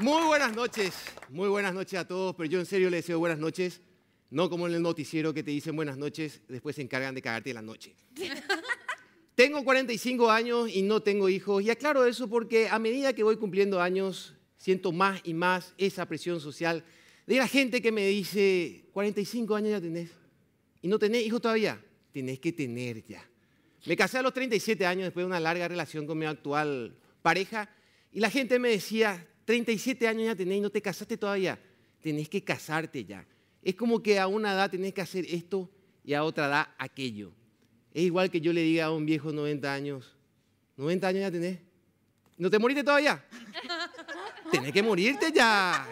Muy buenas noches, muy buenas noches a todos, pero yo en serio les deseo buenas noches, no como en el noticiero que te dicen buenas noches, después se encargan de cagarte la noche. tengo 45 años y no tengo hijos, y aclaro eso porque a medida que voy cumpliendo años, siento más y más esa presión social de la gente que me dice, 45 años ya tenés, y no tenés hijos todavía, tenés que tener ya. Me casé a los 37 años después de una larga relación con mi actual pareja y la gente me decía, 37 años ya tenés y no te casaste todavía, tenés que casarte ya. Es como que a una edad tenés que hacer esto y a otra edad aquello. Es igual que yo le diga a un viejo 90 años, 90 años ya tenés, ¿no te moriste todavía? tenés que morirte ya.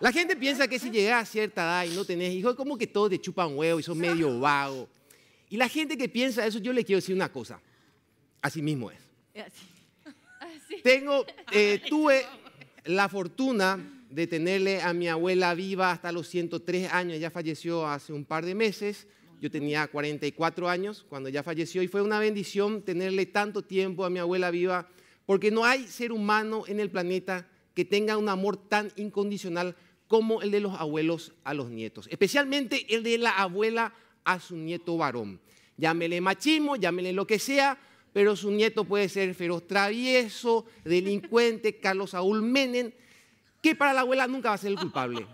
La gente piensa que si llegas a cierta edad y no tenés hijos, es como que todos te chupan huevo y son medio vago. Y la gente que piensa eso, yo le quiero decir una cosa. Así mismo es. Eh, Tengo, eh, tuve la fortuna de tenerle a mi abuela viva hasta los 103 años. Ella falleció hace un par de meses. Yo tenía 44 años cuando ella falleció y fue una bendición tenerle tanto tiempo a mi abuela viva porque no hay ser humano en el planeta que tenga un amor tan incondicional como el de los abuelos a los nietos, especialmente el de la abuela a su nieto varón. Llámele machismo, llámele lo que sea, pero su nieto puede ser feroz travieso, delincuente, Carlos Saúl Menen, que para la abuela nunca va a ser el culpable.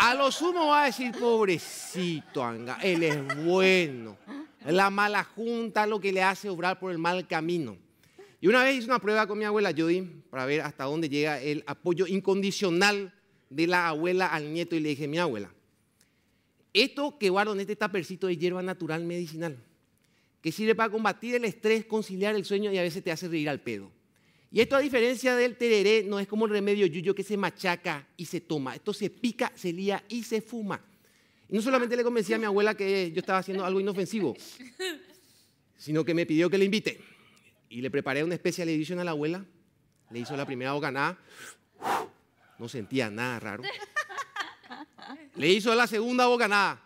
A lo sumo va a decir, pobrecito Anga, él es bueno. La mala junta lo que le hace obrar por el mal camino. Y una vez hice una prueba con mi abuela Judy para ver hasta dónde llega el apoyo incondicional de la abuela al nieto y le dije, mi abuela, esto que guardo en este tapercito de hierba natural medicinal, que sirve para combatir el estrés, conciliar el sueño y a veces te hace reír al pedo. Y esto a diferencia del tereré, no es como el remedio yuyo que se machaca y se toma. Esto se pica, se lía y se fuma. Y no solamente le convencí a mi abuela que yo estaba haciendo algo inofensivo, sino que me pidió que le invite. Y le preparé una especial edición a la abuela. Le hizo la primera bocanada. No sentía nada raro. Le hizo la segunda bocanada.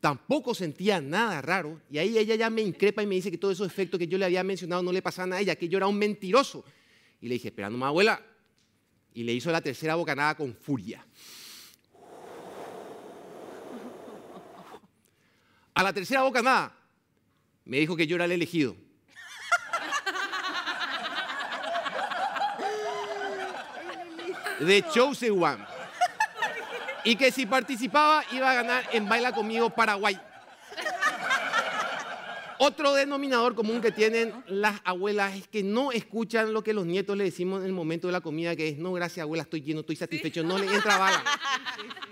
Tampoco sentía nada raro. Y ahí ella ya me increpa y me dice que todos esos efectos que yo le había mencionado no le pasaban a ella, que yo era un mentiroso. Y le dije, esperando más abuela. Y le hizo la tercera bocanada con furia. A la tercera bocanada me dijo que yo era el elegido. The Chosen One y que si participaba iba a ganar en Baila conmigo Paraguay. Otro denominador común que tienen las abuelas es que no escuchan lo que los nietos le decimos en el momento de la comida, que es, no, gracias abuela, estoy lleno, estoy satisfecho, no le entra bala.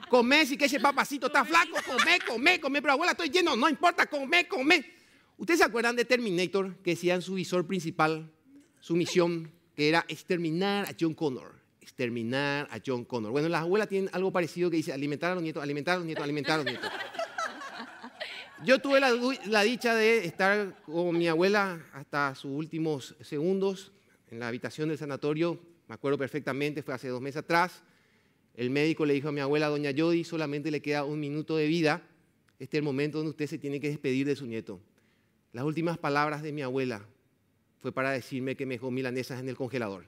Come, si que ese papacito está flaco, come, come, come, pero abuela, estoy lleno, no importa, come, come. ¿Ustedes se acuerdan de Terminator, que decían su visor principal, su misión, que era exterminar a John Connor? exterminar a John Connor. Bueno, las abuelas tienen algo parecido que dice alimentar a los nietos, alimentar a los nietos, alimentar a los nietos. Yo tuve la, dicha de estar con mi abuela hasta sus últimos segundos en la habitación del sanatorio. Me acuerdo perfectamente, fue hace dos meses atrás. El médico le dijo a mi abuela, doña Jody, solamente le queda un minuto de vida. Este es el momento donde usted se tiene que despedir de su nieto. Las últimas palabras de mi abuela fue para decirme que me dejó milanesas en el congelador.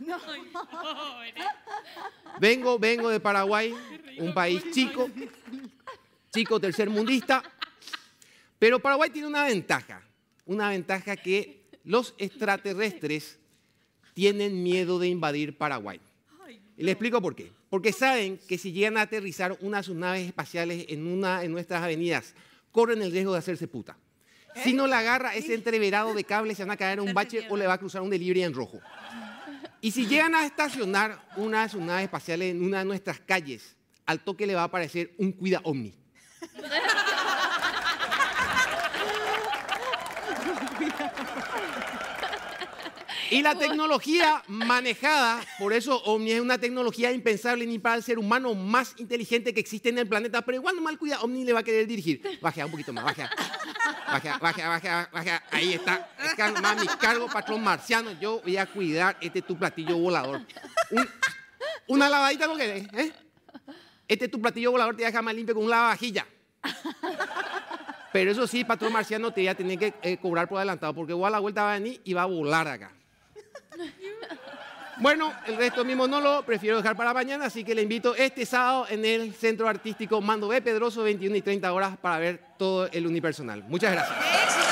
Vengo, vengo de Paraguay, un país chico, chico mundista, pero Paraguay tiene una ventaja, una ventaja que los extraterrestres tienen miedo de invadir Paraguay. Y le explico por qué. Porque saben que si llegan a aterrizar una de sus naves espaciales en una en nuestras avenidas, corren el riesgo de hacerse puta. Si ¿Eh? no la agarra ese entreverado de cables, se van a caer en un bache o le va a cruzar un delivery en rojo. Y si llegan a estacionar una de sus naves espaciales en una de nuestras calles, al toque le va a aparecer un cuida ovni. Y la tecnología manejada, por eso Omni es una tecnología impensable ni para el ser humano más inteligente que existe en el planeta, pero igual no mal cuida, Omni le va a querer dirigir. Bajea un poquito más, bajea. Bajea, bajea, bajea, Ahí está. Mami, cargo, patrón marciano. Yo voy a cuidar este tu platillo volador. una lavadita lo que ¿eh? Este tu platillo volador te deja más limpio con un lavajilla. Pero eso sí, patrón marciano, te voy a tener que eh, cobrar por adelantado, porque igual a la vuelta va a venir y va a volar acá. Bueno, el resto mismo no lo prefiero dejar para mañana, así que le invito este sábado en el Centro Artístico Mando B. Pedroso, 21 y 30 horas, para ver todo el unipersonal. Muchas gracias.